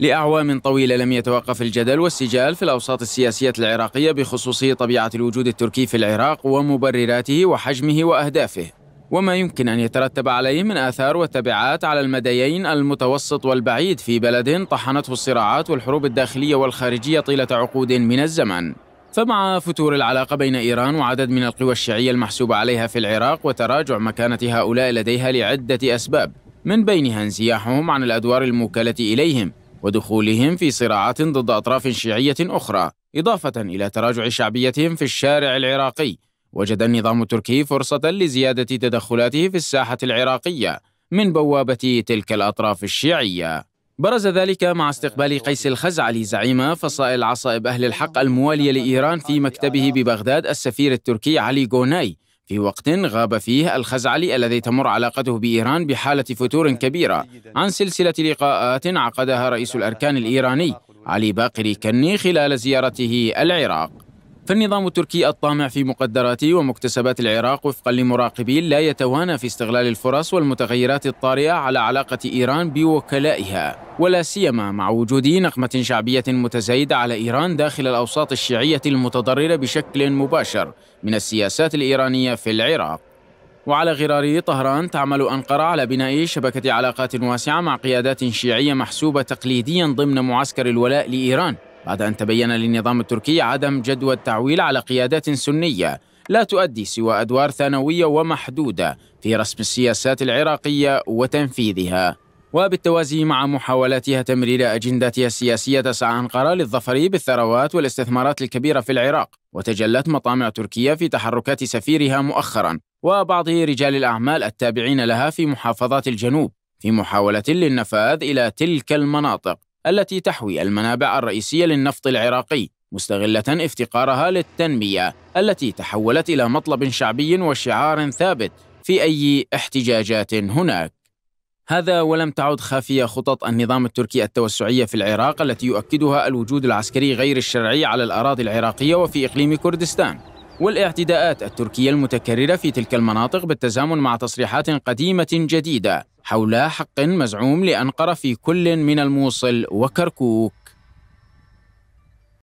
لأعوام طويلة لم يتوقف الجدل والسجال في الأوساط السياسية العراقية بخصوص طبيعة الوجود التركي في العراق ومبرراته وحجمه وأهدافه وما يمكن أن يترتب عليه من آثار وتبعات على المديين المتوسط والبعيد في بلد طحنته الصراعات والحروب الداخلية والخارجية طيلة عقود من الزمن فمع فتور العلاقة بين إيران وعدد من القوى الشيعية المحسوبة عليها في العراق وتراجع مكانة هؤلاء لديها لعدة أسباب من بينها انزياحهم عن الأدوار الموكلة إليهم ودخولهم في صراعات ضد أطراف شيعية أخرى إضافة إلى تراجع شعبيتهم في الشارع العراقي وجد النظام التركي فرصة لزيادة تدخلاته في الساحة العراقية من بوابة تلك الأطراف الشيعية برز ذلك مع استقبال قيس الخزعلي زعيم فصائل عصائب أهل الحق الموالية لإيران في مكتبه ببغداد السفير التركي علي جوناي في وقت غاب فيه الخزعلي الذي تمر علاقته بإيران بحالة فتور كبيرة عن سلسلة لقاءات عقدها رئيس الأركان الإيراني علي باقري كني خلال زيارته العراق فالنظام التركي الطامع في مقدرات ومكتسبات العراق وفقا لمراقبين لا يتوانى في استغلال الفرص والمتغيرات الطارئة على علاقة إيران بوكلائها ولا سيما مع وجود نقمة شعبية متزايدة على إيران داخل الأوساط الشيعية المتضررة بشكل مباشر من السياسات الإيرانية في العراق وعلى غرار طهران تعمل أنقرة على بناء شبكة علاقات واسعة مع قيادات شيعية محسوبة تقليديا ضمن معسكر الولاء لإيران بعد أن تبين للنظام التركي عدم جدوى التعويل على قيادات سنية لا تؤدي سوى أدوار ثانوية ومحدودة في رسم السياسات العراقية وتنفيذها وبالتوازي مع محاولاتها تمرير أجنداتها السياسية تسعى أنقرة للظفر بالثروات والاستثمارات الكبيرة في العراق وتجلت مطامع تركيا في تحركات سفيرها مؤخرا وبعض رجال الأعمال التابعين لها في محافظات الجنوب في محاولة للنفاذ إلى تلك المناطق التي تحوي المنابع الرئيسية للنفط العراقي مستغلة افتقارها للتنمية التي تحولت إلى مطلب شعبي وشعار ثابت في أي احتجاجات هناك هذا ولم تعد خافية خطط النظام التركي التوسعية في العراق التي يؤكدها الوجود العسكري غير الشرعي على الأراضي العراقية وفي إقليم كردستان والاعتداءات التركية المتكررة في تلك المناطق بالتزامن مع تصريحات قديمة جديدة حول حق مزعوم لأنقرة في كل من الموصل وكركوك